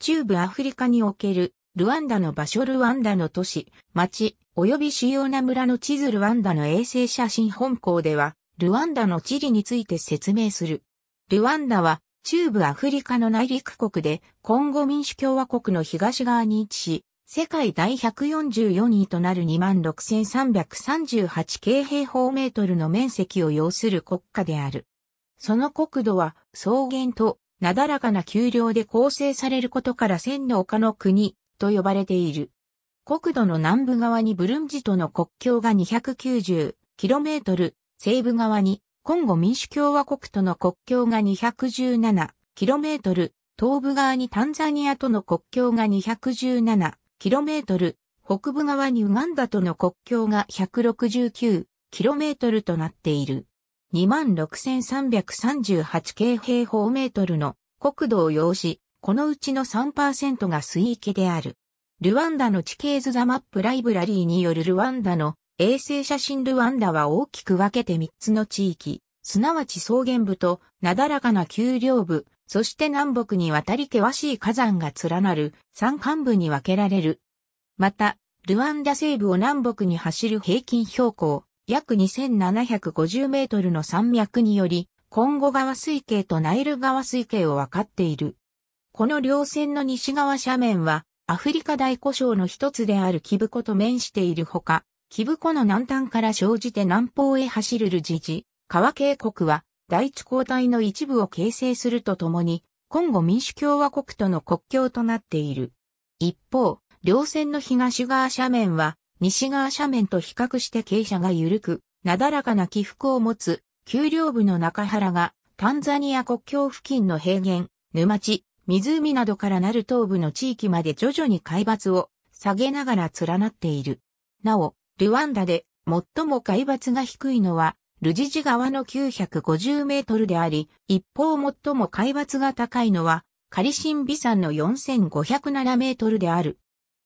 中部アフリカにおけるルワンダの場所ルワンダの都市、町、及び主要な村の地図ルワンダの衛星写真本校では、ルワンダの地理について説明する。ルワンダは中部アフリカの内陸国で、コンゴ民主共和国の東側に位置し、世界第144位となる26,338平方メートルの面積を要する国家である。その国土は草原となだらかな丘陵で構成されることから千の丘の国と呼ばれている。国土の南部側にブルンジとの国境が 290km、西部側にコンゴ民主共和国との国境が 217km、東部側にタンザニアとの国境が 217km、北部側にウガンダとの国境が 169km となっている。26,338平方方メートルの国土を要し、このうちの3%が水域である。ルワンダの地形図ザマップライブラリーによるルワンダの衛星写真ルワンダは大きく分けて3つの地域、すなわち草原部となだらかな丘陵部、そして南北に渡り険しい火山が連なる山間部に分けられる。また、ルワンダ西部を南北に走る平均標高約2750メートルの山脈により、コンゴ川水系とナイル川水系を分かっている。この両線の西側斜面は、アフリカ大湖礁の一つであるキブコと面しているほか、キブコの南端から生じて南方へ走るルジジ、川渓谷は、第一交代の一部を形成するとともに、コンゴ民主共和国との国境となっている。一方、両線の東側斜面は、西側斜面と比較して傾斜が緩く、なだらかな起伏を持つ、丘陵部の中原が、タンザニア国境付近の平原、沼地、湖などからなる東部の地域まで徐々に海抜を下げながら連なっている。なお、ルワンダで最も海抜が低いのは、ルジジ川の950メートルであり、一方最も海抜が高いのは、カリシンビ山の4507メートルである。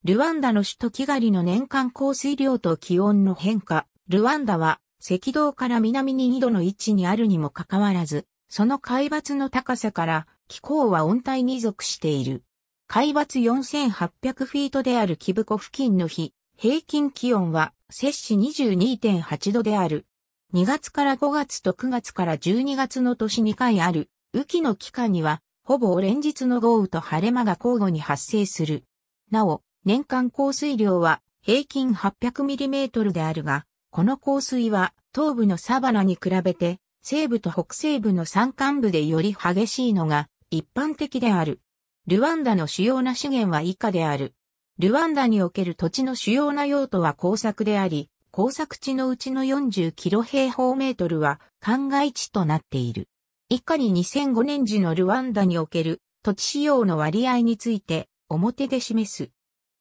ルワンダの首都キガリの年間降水量と気温の変化。ルワンダは赤道から南に2度の位置にあるにもかかわらず、その海抜の高さから気候は温帯に属している。海抜4800フィートであるキブコ付近の日、平均気温は摂氏22.8度である。2月から5月と9月から12月の年2回ある雨季の期間には、ほぼ連日の豪雨と晴れ間が交互に発生する。なお、年間降水量は平均 800mm であるが、この降水は東部のサバナに比べて西部と北西部の山間部でより激しいのが一般的である。ルワンダの主要な資源は以下である。ルワンダにおける土地の主要な用途は工作であり、工作地のうちの40キロ平方メートルは灌漑地となっている。以下に2005年時のルワンダにおける土地使用の割合について表で示す。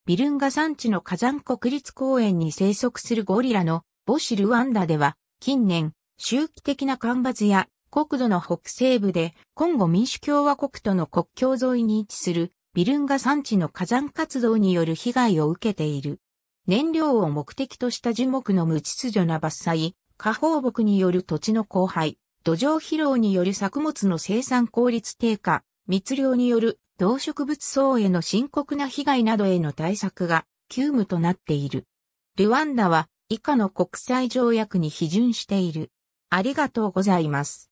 ビルンガ山地の火山国立公園に生息するゴリラのボシルワンダでは、近年、周期的な干ばつや国土の北西部で、今後民主共和国との国境沿いに位置するビルンガ山地の火山活動による被害を受けている。燃料を目的とした樹木の無秩序な伐採、下放牧による土地の荒廃、土壌疲労による作物の生産効率低下、密漁による動植物層への深刻な被害などへの対策が急務となっている。ルワンダは以下の国際条約に批准している。ありがとうございます。